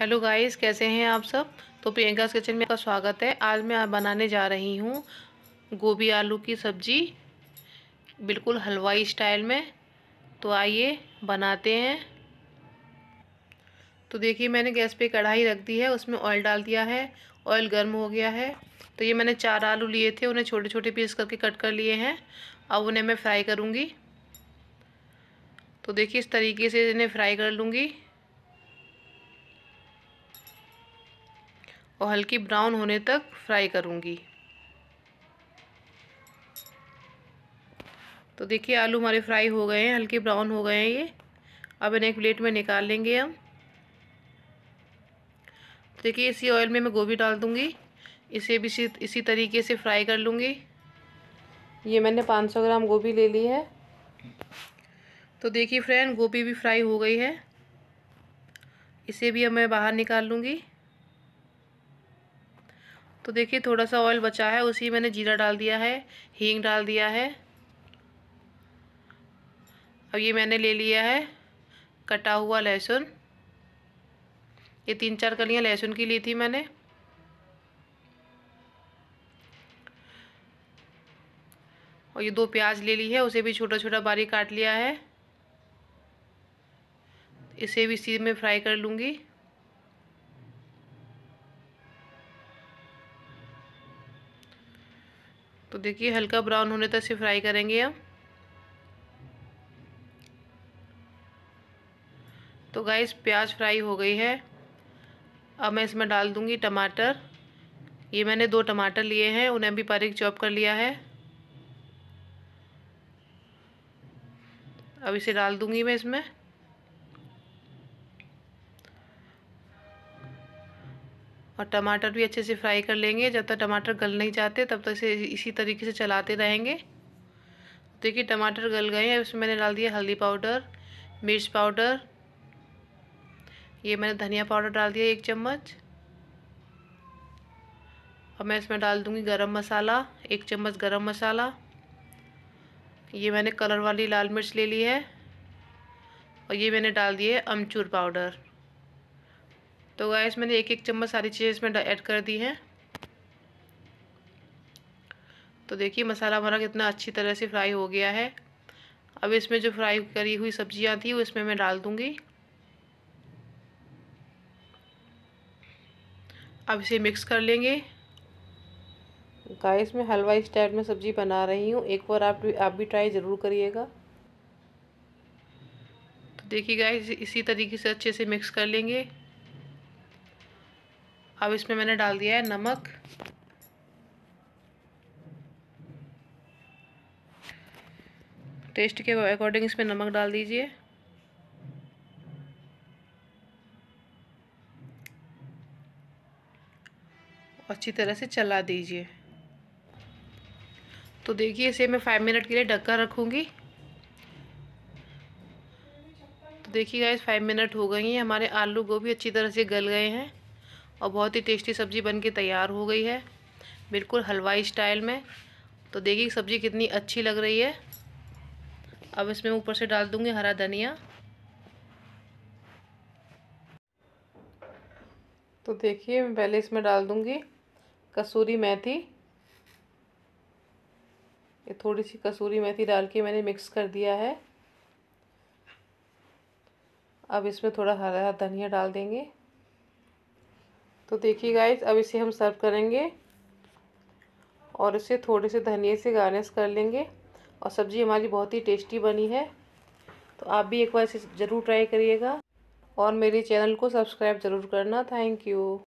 hello guys कैसे हैं आप सब तो प्रियंका किचन में आपका स्वागत है आज मैं बनाने जा रही हूँ गोभी आलू की सब्ज़ी बिल्कुल हलवाई स्टाइल में तो आइए बनाते हैं तो देखिए मैंने गैस पे कढ़ाई रख दी है उसमें ऑयल डाल दिया है ऑयल गर्म हो गया है तो ये मैंने चार आलू लिए थे उन्हें छोटे छोटे पीस करके कट कर लिए हैं अब उन्हें मैं फ्राई करूँगी तो देखिए इस तरीके से इन्हें फ्राई कर लूँगी और हल्की ब्राउन होने तक फ्राई करूँगी तो देखिए आलू हमारे फ्राई हो गए हैं हल्के ब्राउन हो गए हैं ये अब इन्हें एक प्लेट में निकाल लेंगे हम तो देखिए इसी ऑयल में मैं गोभी डाल दूँगी इसे भी इसी इसी तरीके से फ्राई कर लूँगी ये मैंने 500 ग्राम गोभी ले ली है तो देखिए फ्रेंड गोभी भी फ्राई हो गई है इसे भी अब मैं बाहर निकाल लूँगी तो देखिए थोड़ा सा ऑयल बचा है उसी मैंने जीरा डाल दिया है हींग डाल दिया है अब ये मैंने ले लिया है कटा हुआ लहसुन ये तीन चार कलियाँ लहसुन की ली थी मैंने और ये दो प्याज ले ली है उसे भी छोटा छोटा बारीक काट लिया है इसे भी इसी में फ्राई कर लूँगी तो देखिए हल्का ब्राउन होने तक से फ्राई करेंगे हम तो गाइस प्याज फ्राई हो गई है अब मैं इसमें डाल दूंगी टमाटर ये मैंने दो टमाटर लिए हैं उन्हें भी बारीक चॉप कर लिया है अब इसे डाल दूंगी मैं इसमें और टमाटर भी अच्छे से फ्राई कर लेंगे जब तक टमाटर गल नहीं जाते तब तक इसे इसी तरीके से चलाते रहेंगे देखिए टमाटर गल गए हैं उसमें मैंने डाल दिया हल्दी पाउडर मिर्च पाउडर ये मैंने धनिया पाउडर डाल दिया एक चम्मच अब मैं इसमें डाल दूँगी गरम मसाला एक चम्मच गरम मसाला ये मैंने कलर वाली लाल मिर्च ले ली है और ये मैंने डाल दिए अमचूर पाउडर तो गैस मैंने एक एक चम्मच सारी चीज़ें इसमें ऐड कर दी हैं तो देखिए मसाला हमारा कितना अच्छी तरह से फ्राई हो गया है अब इसमें जो फ्राई करी हुई सब्जियां थी वो इसमें मैं डाल दूँगी अब इसे मिक्स कर लेंगे गाइस मैं हलवाई टाइप में सब्ज़ी बना रही हूँ एक बार आप आप भी ट्राई ज़रूर करिएगा तो देखिए गाइस इसी तरीके से अच्छे से मिक्स कर लेंगे अब इसमें मैंने डाल दिया है नमक टेस्ट के अकॉर्डिंग इसमें नमक डाल दीजिए अच्छी तरह से चला दीजिए तो देखिए इसे मैं फाइव मिनट के लिए ढक्का रखूँगी तो देखिए गाइस फाइव मिनट हो गई हैं हमारे आलू गोभी अच्छी तरह से गल गए हैं और बहुत ही टेस्टी सब्ज़ी बन के तैयार हो गई है बिल्कुल हलवाई स्टाइल में तो देखिए सब्ज़ी कितनी अच्छी लग रही है अब इसमें ऊपर से डाल दूँगी हरा धनिया तो देखिए मैं पहले इसमें डाल दूँगी कसूरी मेथी ये थोड़ी सी कसूरी मेथी डाल के मैंने मिक्स कर दिया है अब इसमें थोड़ा हरा धनिया डाल देंगे तो देखिए गाइज अब इसे हम सर्व करेंगे और इसे थोड़े से धनिए से गार्निश कर लेंगे और सब्ज़ी हमारी बहुत ही टेस्टी बनी है तो आप भी एक बार इसे ज़रूर ट्राई करिएगा और मेरे चैनल को सब्सक्राइब ज़रूर करना थैंक यू